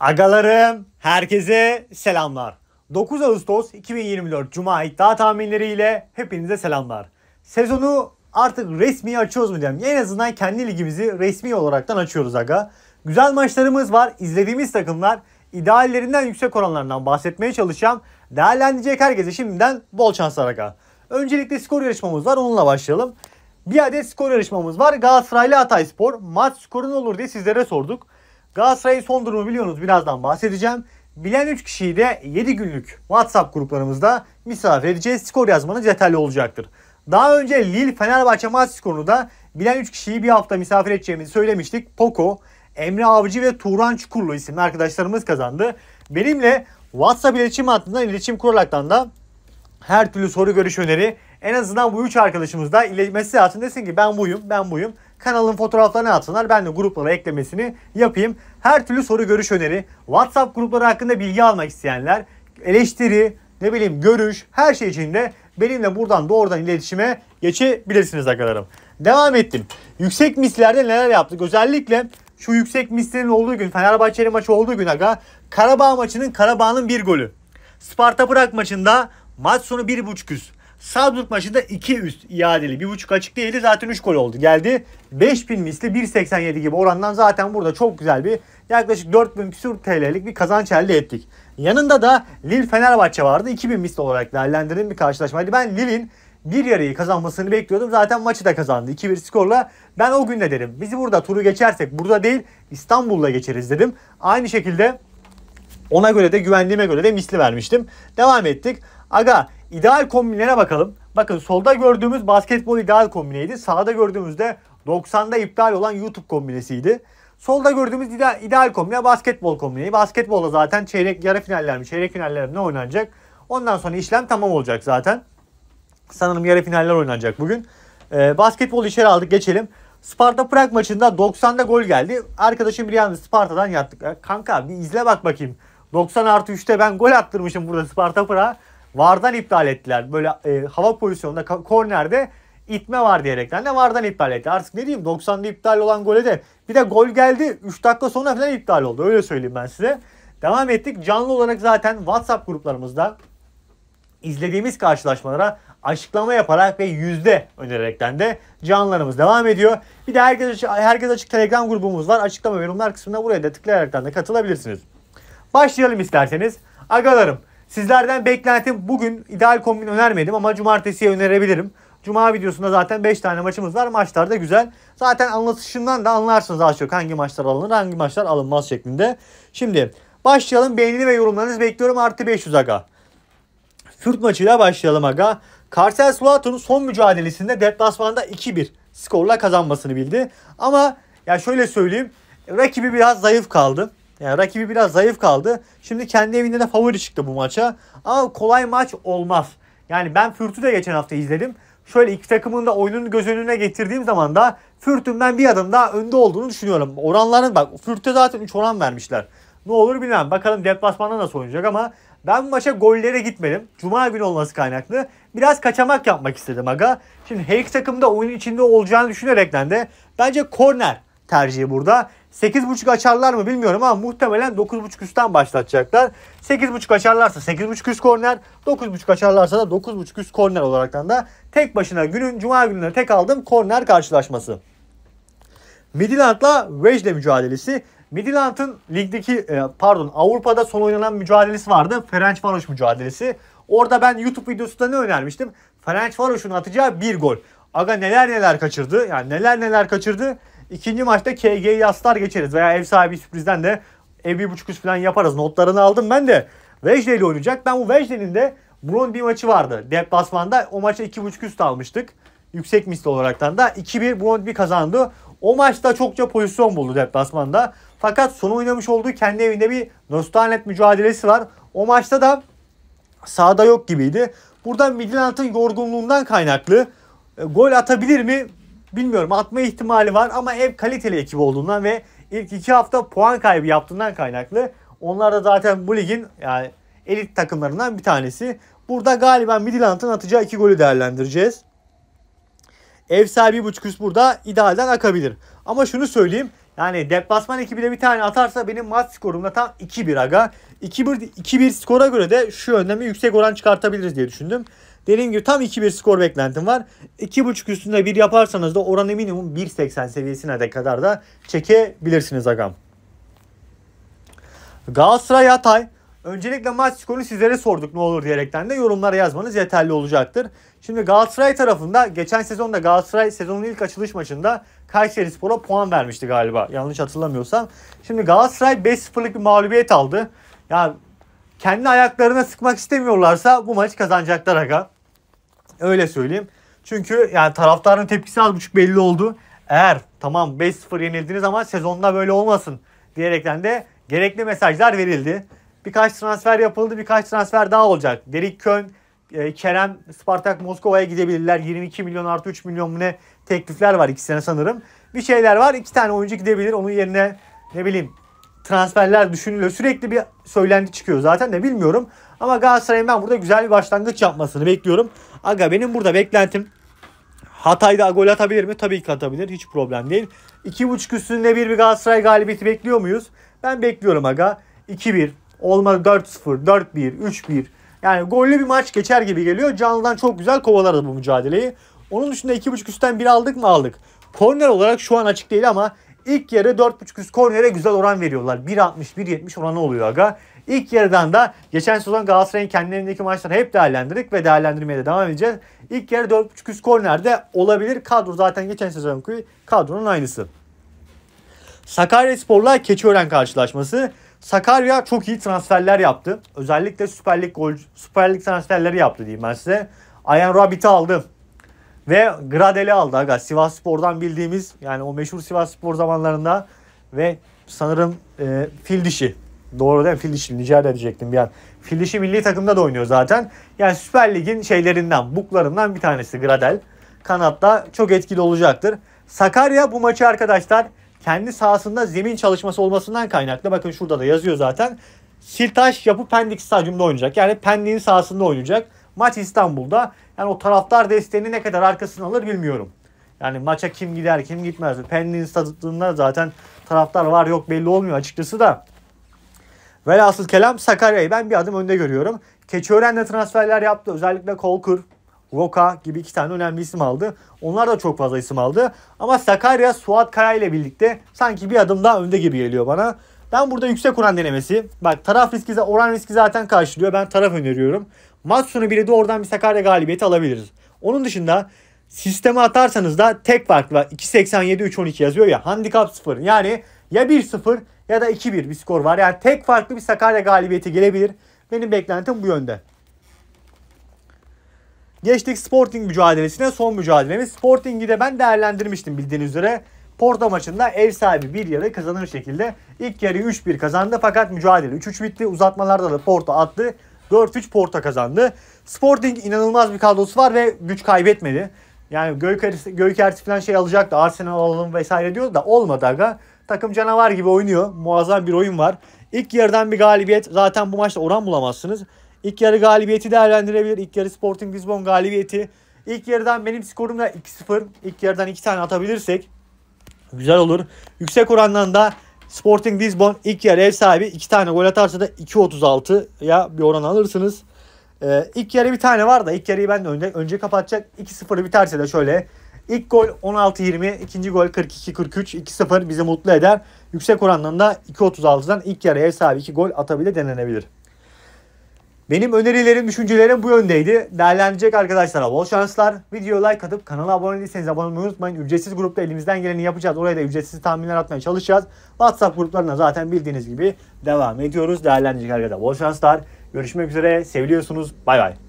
Agalarım, herkese selamlar. 9 Ağustos 2024 Cuma iddia tahminleriyle hepinize selamlar. Sezonu artık resmi açıyoruz mu diyeyim. En azından kendi ligimizi resmi olaraktan açıyoruz aga. Güzel maçlarımız var. İzlediğimiz takımlar ideallerinden yüksek oranlardan bahsetmeye çalışacağım. Değerlendirecek herkese şimdiden bol şanslar aga. Öncelikle skor yarışmamız var. Onunla başlayalım. Bir adet skor yarışmamız var. Galatasaray ile Hatay Spor. Maç skoru ne olur diye sizlere sorduk. Galatasaray'ın son durumu biliyorsunuz birazdan bahsedeceğim. Bilen 3 kişiyi de 7 günlük WhatsApp gruplarımızda misafir edeceğiz. Skor yazmanız yeterli olacaktır. Daha önce Lille Fenerbahçe maç skorunu da bilen 3 kişiyi bir hafta misafir edeceğimizi söylemiştik. Poco, Emre Avcı ve Turan Çukurlu isimli arkadaşlarımız kazandı. Benimle WhatsApp iletişim hattından iletişim kurulaktan da her türlü soru görüş öneri en azından bu üç arkadaşımız da iletmesi lazım. Desin ki ben buyum, ben buyum kanalın fotoğraflarını atsınlar. Ben de gruplara eklemesini yapayım. Her türlü soru görüş öneri, WhatsApp grupları hakkında bilgi almak isteyenler, eleştiri, ne bileyim görüş her şey için de benimle buradan doğrudan iletişime geçebilirsiniz arkadaşlarım. Devam ettim. Yüksek mislerde neler yaptık? Özellikle şu yüksek mislerin olduğu gün Fenerbahçe'nin maçı olduğu gün aga Karabağ maçının Karabağ'ın bir golü. Sparta Prag maçında maç sonu 1.5 üst. Salzburg maçında 2 üst iadeli. 1.5 açık değildi. Zaten 3 gol oldu. Geldi 5000 misli 1.87 gibi orandan zaten burada çok güzel bir yaklaşık 4000 küsur TL'lik bir kazanç elde ettik. Yanında da Lille Fenerbahçe vardı. 2000 misli olarak değerlendirdiğim bir karşılaşmaydı. Ben Lille'in bir yarıyı kazanmasını bekliyordum. Zaten maçı da kazandı. 2-1 skorla. Ben o gün de derim. Bizi burada turu geçersek burada değil İstanbul'la geçeriz dedim. Aynı şekilde ona göre de güvendiğime göre de misli vermiştim. Devam ettik. Aga ideal kombinlere bakalım. Bakın solda gördüğümüz basketbol ideal kombineydi. Sağda gördüğümüz de 90'da iptal olan YouTube kombinesiydi. Solda gördüğümüz ideal, ideal kombine basketbol kombineyi. Basketbolda zaten çeyrek yarı finaller mi çeyrek finaller mi ne oynanacak? Ondan sonra işlem tamam olacak zaten. Sanırım yarı finaller oynanacak bugün. Ee, basketbol içeri aldık geçelim. Sparta Prag maçında 90'da gol geldi. Arkadaşım bir yalnız Sparta'dan yattık. Kanka bir izle bak bakayım. 90 artı 3'te ben gol attırmışım burada Sparta Prag'a. Vardan iptal ettiler. Böyle e, hava pozisyonunda kornerde itme var diyerekten de vardan iptal etti. Artık ne diyeyim 90'da iptal olan gole de bir de gol geldi 3 dakika sonra falan iptal oldu. Öyle söyleyeyim ben size. Devam ettik. Canlı olarak zaten WhatsApp gruplarımızda izlediğimiz karşılaşmalara açıklama yaparak ve yüzde önererekten de canlarımız devam ediyor. Bir de herkes açık, herkes açık Telegram grubumuz var. Açıklama ve yorumlar kısmında buraya da tıklayarak da katılabilirsiniz. Başlayalım isterseniz. Agalarım Sizlerden beklentim bugün ideal kombin önermedim ama cumartesiye önerebilirim. Cuma videosunda zaten 5 tane maçımız var. Maçlar da güzel. Zaten anlatışımdan da anlarsınız az çok hangi maçlar alınır hangi maçlar alınmaz şeklinde. Şimdi başlayalım. Beğeni ve yorumlarınızı bekliyorum. Artı 500 aga. Fürt maçıyla başlayalım aga. Karsel Sulatun'un son mücadelesinde deplasmanda 2-1 skorla kazanmasını bildi. Ama ya şöyle söyleyeyim. Rakibi biraz zayıf kaldı. Yani rakibi biraz zayıf kaldı. Şimdi kendi evinde de favori çıktı bu maça. Ama kolay maç olmaz. Yani ben Fürt'ü de geçen hafta izledim. Şöyle iki takımın da oyunun göz önüne getirdiğim zaman da Fürt'ün ben bir adım daha önde olduğunu düşünüyorum. Oranların bak Fürt'te zaten 3 oran vermişler. Ne olur bilmem. Bakalım deplasmanda nasıl oynayacak ama ben bu maça gollere gitmedim. Cuma günü olması kaynaklı. Biraz kaçamak yapmak istedim aga. Şimdi her iki takım da oyunun içinde olacağını düşünerekten de bence korner tercihi burada. 8.5 açarlar mı bilmiyorum ama muhtemelen 9.5 üstten başlatacaklar. 8.5 açarlarsa 8.5 üst korner, 9.5 açarlarsa da 9.5 üst korner olaraktan da tek başına günün cuma gününe tek aldığım korner karşılaşması. Midland'la Wejde mücadelesi. Midland'ın ligdeki e, pardon Avrupa'da son oynanan mücadelesi vardı. Ferencvaros mücadelesi. Orada ben YouTube videosunda ne önermiştim? Ferencvaros'un atacağı bir gol. Aga neler neler kaçırdı. Yani neler neler kaçırdı. İkinci maçta KG'yi aslar geçeriz veya ev sahibi sürprizden de ev bir buçuk üst falan yaparız. Notlarını aldım ben de. Vejde ile oynayacak. Ben bu Vejde'nin de bunun bir maçı vardı. Deplasmanda o maça iki buçuk üst almıştık. Yüksek misli olaraktan da 2-1 bir kazandı. O maçta çokça pozisyon buldu deplasmanda. Fakat son oynamış olduğu kendi evinde bir Nostanet mücadelesi var. O maçta da sağda yok gibiydi. Buradan Midland'ın yorgunluğundan kaynaklı e, gol atabilir mi bilmiyorum atma ihtimali var ama ev kaliteli ekip olduğundan ve ilk iki hafta puan kaybı yaptığından kaynaklı. Onlar da zaten bu ligin yani elit takımlarından bir tanesi. Burada galiba Midland'ın atacağı iki golü değerlendireceğiz. Ev sahibi buçuk üst burada idealden akabilir. Ama şunu söyleyeyim. Yani deplasman ekibi de bir tane atarsa benim maç skorumda tam 2-1 aga. 2-1 2 skora göre de şu yönden yüksek oran çıkartabiliriz diye düşündüm. Dediğim gibi tam 2-1 skor beklentim var. 2.5 üstünde 1 yaparsanız da oranı minimum 1.80 seviyesine de kadar da çekebilirsiniz agam. Galatasaray Hatay. Öncelikle maç skorunu sizlere sorduk ne olur diyerekten de yorumlara yazmanız yeterli olacaktır. Şimdi Galatasaray tarafında geçen sezonda Galatasaray sezonun ilk açılış maçında Kayseri Spor'a puan vermişti galiba yanlış hatırlamıyorsam. Şimdi Galatasaray 5-0'lık bir mağlubiyet aldı. yani kendi ayaklarına sıkmak istemiyorlarsa bu maçı kazanacaklar aga. Öyle söyleyeyim. Çünkü yani taraftarın tepkisi az buçuk belli oldu. Eğer tamam 5-0 yenildiniz ama sezonda böyle olmasın diyerekten de gerekli mesajlar verildi. Birkaç transfer yapıldı, birkaç transfer daha olacak. Derik Kön, e, Kerem, Spartak Moskova'ya gidebilirler. 22 milyon artı 3 milyon mu ne teklifler var sene sanırım. Bir şeyler var. İki tane oyuncu gidebilir. Onun yerine ne bileyim transferler düşünülüyor. Sürekli bir söylendi çıkıyor zaten de bilmiyorum. Ama Galatasaray'ın ben burada güzel bir başlangıç yapmasını bekliyorum. Aga benim burada beklentim Hatay'da gol atabilir mi? Tabii ki atabilir. Hiç problem değil. 2.5 üstünde bir bir Galatasaray galibiyeti bekliyor muyuz? Ben bekliyorum aga. 2-1, olmadı 4-0, 4-1, 3-1. Yani gollü bir maç geçer gibi geliyor. Canlı'dan çok güzel kovalarız bu mücadeleyi. Onun dışında 2.5 üstten bir aldık mı aldık. Korner olarak şu an açık değil ama İlk yarı 4.5 üst kornere güzel oran veriyorlar. 1.60-1.70 oranı oluyor aga. İlk yarıdan da geçen sezon Galatasaray'ın kendilerindeki maçları hep değerlendirdik ve değerlendirmeye de devam edeceğiz. İlk yarı 4.5 üst kornerde olabilir. Kadro zaten geçen sezonki kadronun aynısı. Sakaryasporla Spor'la Keçiören karşılaşması. Sakarya çok iyi transferler yaptı. Özellikle Süper Lig, gol, Süper Lig transferleri yaptı diyeyim ben size. Ayan Rabit'i aldı. Ve Gradel'i aldı aga. Sivas Spor'dan bildiğimiz yani o meşhur Sivas Spor zamanlarında ve sanırım e, fil dişi. Doğru değil mi? Fil dişi. Nijerya diyecektim bir an. Fil dişi milli takımda da oynuyor zaten. Yani Süper Lig'in şeylerinden, buklarından bir tanesi Gradel. Kanatta çok etkili olacaktır. Sakarya bu maçı arkadaşlar kendi sahasında zemin çalışması olmasından kaynaklı. Bakın şurada da yazıyor zaten. Siltaş yapı Pendik Stadyum'da oynayacak. Yani Pendik'in sahasında oynayacak. Maç İstanbul'da. Yani o taraftar desteğini ne kadar arkasını alır bilmiyorum. Yani maça kim gider kim gitmez. Pendin stadında zaten taraftar var yok belli olmuyor açıkçası da. Velhasıl kelam Sakarya'yı ben bir adım önde görüyorum. de transferler yaptı. Özellikle Kolkur, Roka gibi iki tane önemli isim aldı. Onlar da çok fazla isim aldı. Ama Sakarya Suat Kaya ile birlikte sanki bir adım daha önde gibi geliyor bana. Ben burada yüksek oran denemesi. Bak taraf riski oran riski zaten karşılıyor. Ben taraf öneriyorum. Maç sonu bile de oradan bir Sakarya galibiyeti alabiliriz. Onun dışında sisteme atarsanız da tek farklı 2.87-3.12 yazıyor ya. Handikap 0. Yani ya 1-0 ya da 2-1 bir skor var. Yani tek farklı bir Sakarya galibiyeti gelebilir. Benim beklentim bu yönde. Geçtik Sporting mücadelesine. Son mücadelemiz. Sporting'i de ben değerlendirmiştim bildiğiniz üzere. Porto maçında ev sahibi bir yarı kazanır şekilde ilk yarı 3-1 kazandı fakat mücadele 3-3 bitti. Uzatmalarda da Porto attı. 4-3 Porto kazandı. Sporting inanılmaz bir kadrosu var ve güç kaybetmedi. Yani Gökert'i Göker falan şey alacaktı. Arsenal alalım vesaire diyordu da olmadı aga. Takım canavar gibi oynuyor. Muazzam bir oyun var. İlk yarıdan bir galibiyet. Zaten bu maçta oran bulamazsınız. İlk yarı galibiyeti değerlendirebilir. İlk yarı Sporting Lisbon galibiyeti. İlk yarıdan benim skorum da 2-0. İlk yarıdan 2 tane atabilirsek güzel olur. Yüksek orandan da Sporting Lisbon ilk yarı ev sahibi. 2 tane gol atarsa da 2.36 ya bir oran alırsınız. Ee, ilk yarı bir tane var da ilk yarıyı ben de önce, önce kapatacak. 2-0'ı biterse de şöyle. İlk gol 16-20, ikinci gol 42-43, 2-0 bizi mutlu eder. Yüksek oranlarında 2.36'dan ilk yarı ev sahibi 2 gol atabilir denenebilir. Benim önerilerim, düşüncelerim bu yöndeydi. Değerlendirecek arkadaşlara bol şanslar. Video like atıp kanala abone değilseniz abone olmayı unutmayın. Ücretsiz grupta elimizden geleni yapacağız. Oraya da ücretsiz tahminler atmaya çalışacağız. WhatsApp gruplarına zaten bildiğiniz gibi devam ediyoruz. Değerlendirecek arkadaşlar bol şanslar. Görüşmek üzere. Seviliyorsunuz. Bay bay.